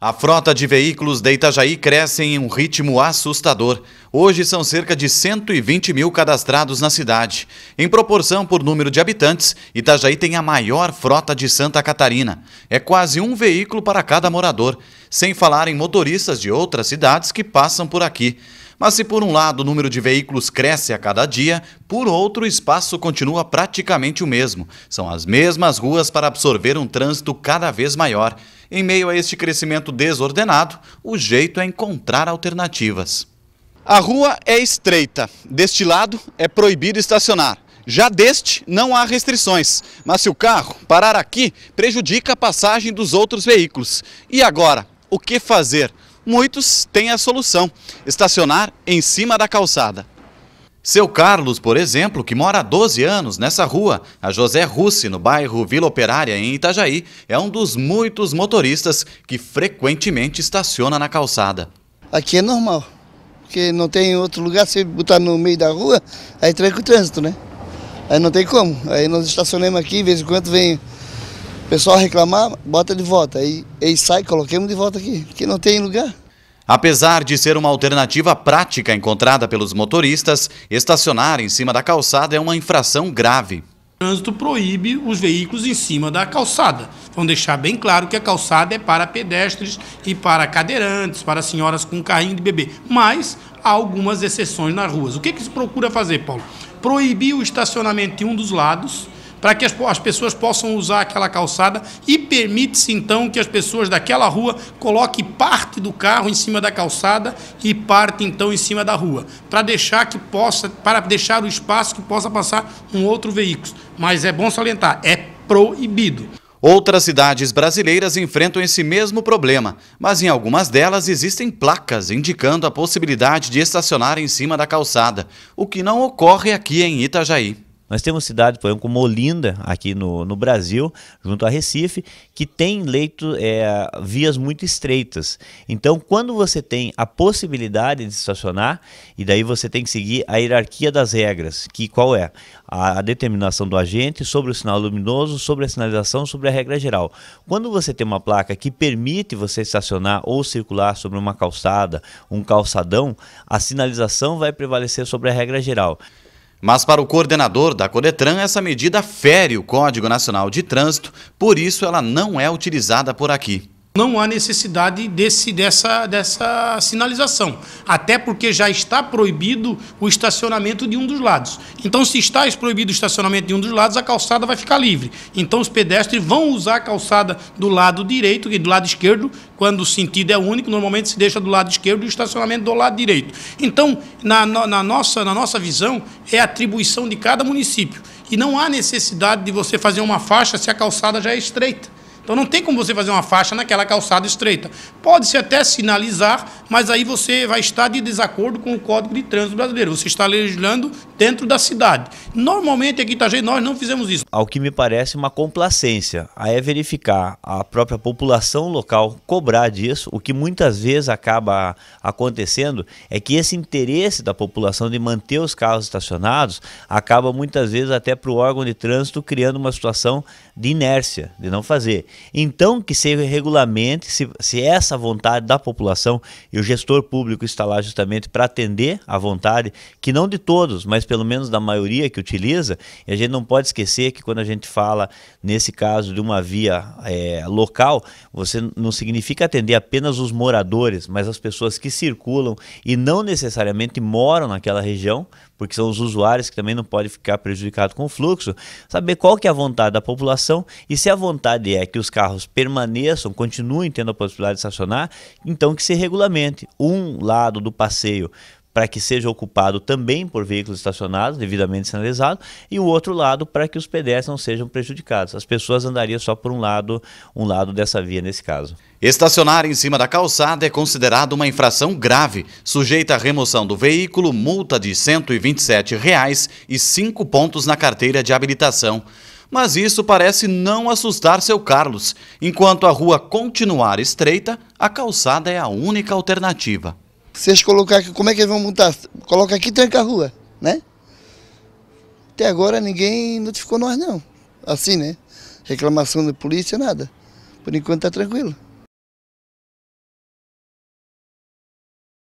A frota de veículos de Itajaí cresce em um ritmo assustador. Hoje são cerca de 120 mil cadastrados na cidade. Em proporção por número de habitantes, Itajaí tem a maior frota de Santa Catarina. É quase um veículo para cada morador, sem falar em motoristas de outras cidades que passam por aqui. Mas se por um lado o número de veículos cresce a cada dia, por outro o espaço continua praticamente o mesmo. São as mesmas ruas para absorver um trânsito cada vez maior. Em meio a este crescimento desordenado, o jeito é encontrar alternativas. A rua é estreita. Deste lado é proibido estacionar. Já deste, não há restrições, mas se o carro parar aqui, prejudica a passagem dos outros veículos. E agora, o que fazer? muitos têm a solução: estacionar em cima da calçada. Seu Carlos, por exemplo, que mora há 12 anos nessa rua, a José Russi, no bairro Vila Operária, em Itajaí, é um dos muitos motoristas que frequentemente estaciona na calçada. Aqui é normal, porque não tem outro lugar, se botar no meio da rua, aí tranca o trânsito, né? Aí não tem como. Aí nós estacionamos aqui, de vez em quando vem pessoal reclamar, bota de volta. Aí, aí sai, coloquemos de volta aqui, que não tem lugar. Apesar de ser uma alternativa prática encontrada pelos motoristas, estacionar em cima da calçada é uma infração grave. O trânsito proíbe os veículos em cima da calçada. Vamos deixar bem claro que a calçada é para pedestres e para cadeirantes, para senhoras com carrinho de bebê. Mas há algumas exceções nas ruas. O que, que se procura fazer, Paulo? Proibir o estacionamento em um dos lados para que as, as, pessoas possam usar aquela calçada e permite-se então que as pessoas daquela rua coloquem parte do carro em cima da calçada e parte então em cima da rua, para deixar que possa, para deixar o espaço que possa passar um outro veículo. Mas é bom salientar, é proibido. Outras cidades brasileiras enfrentam esse mesmo problema, mas em algumas delas existem placas indicando a possibilidade de estacionar em cima da calçada, o que não ocorre aqui em Itajaí. Nós temos cidades, por exemplo, como Olinda, aqui no, no Brasil, junto a Recife, que tem leito, é, vias muito estreitas. Então, quando você tem a possibilidade de estacionar, e daí você tem que seguir a hierarquia das regras, que qual é? A, a determinação do agente sobre o sinal luminoso, sobre a sinalização, sobre a regra geral. Quando você tem uma placa que permite você estacionar ou circular sobre uma calçada, um calçadão, a sinalização vai prevalecer sobre a regra geral. Mas para o coordenador da Codetran, essa medida fere o Código Nacional de Trânsito, por isso ela não é utilizada por aqui não há necessidade desse, dessa, dessa sinalização, até porque já está proibido o estacionamento de um dos lados. Então, se está proibido o estacionamento de um dos lados, a calçada vai ficar livre. Então, os pedestres vão usar a calçada do lado direito e do lado esquerdo, quando o sentido é único, normalmente se deixa do lado esquerdo e o estacionamento do lado direito. Então, na, na, nossa, na nossa visão, é atribuição de cada município. E não há necessidade de você fazer uma faixa se a calçada já é estreita. Então não tem como você fazer uma faixa naquela calçada estreita. Pode-se até sinalizar, mas aí você vai estar de desacordo com o Código de Trânsito Brasileiro. Você está legislando dentro da cidade. Normalmente aqui em Itajaí nós não fizemos isso. Ao que me parece uma complacência, a é verificar a própria população local cobrar disso. O que muitas vezes acaba acontecendo é que esse interesse da população de manter os carros estacionados acaba muitas vezes até para o órgão de trânsito criando uma situação de inércia, de não fazer. Então, que se regulamente, se, se é essa vontade da população e o gestor público está lá justamente para atender a vontade, que não de todos, mas pelo menos da maioria que utiliza, e a gente não pode esquecer que quando a gente fala, nesse caso, de uma via é, local, você não significa atender apenas os moradores, mas as pessoas que circulam e não necessariamente moram naquela região, porque são os usuários que também não podem ficar prejudicados com o fluxo, saber qual que é a vontade da população e se a vontade é que os carros permaneçam, continuem tendo a possibilidade de estacionar, então que se regulamente um lado do passeio para que seja ocupado também por veículos estacionados, devidamente sinalizados, e o outro lado para que os pedestres não sejam prejudicados. As pessoas andariam só por um lado, um lado dessa via nesse caso. Estacionar em cima da calçada é considerado uma infração grave, sujeita à remoção do veículo, multa de R$ 127,00 reais e cinco pontos na carteira de habilitação mas isso parece não assustar seu Carlos. Enquanto a rua continuar estreita, a calçada é a única alternativa vocês colocar aqui, como é que eles vão montar? Coloca aqui e tranca a rua, né? Até agora ninguém notificou nós não. Assim, né? Reclamação da polícia, nada. Por enquanto tá tranquilo.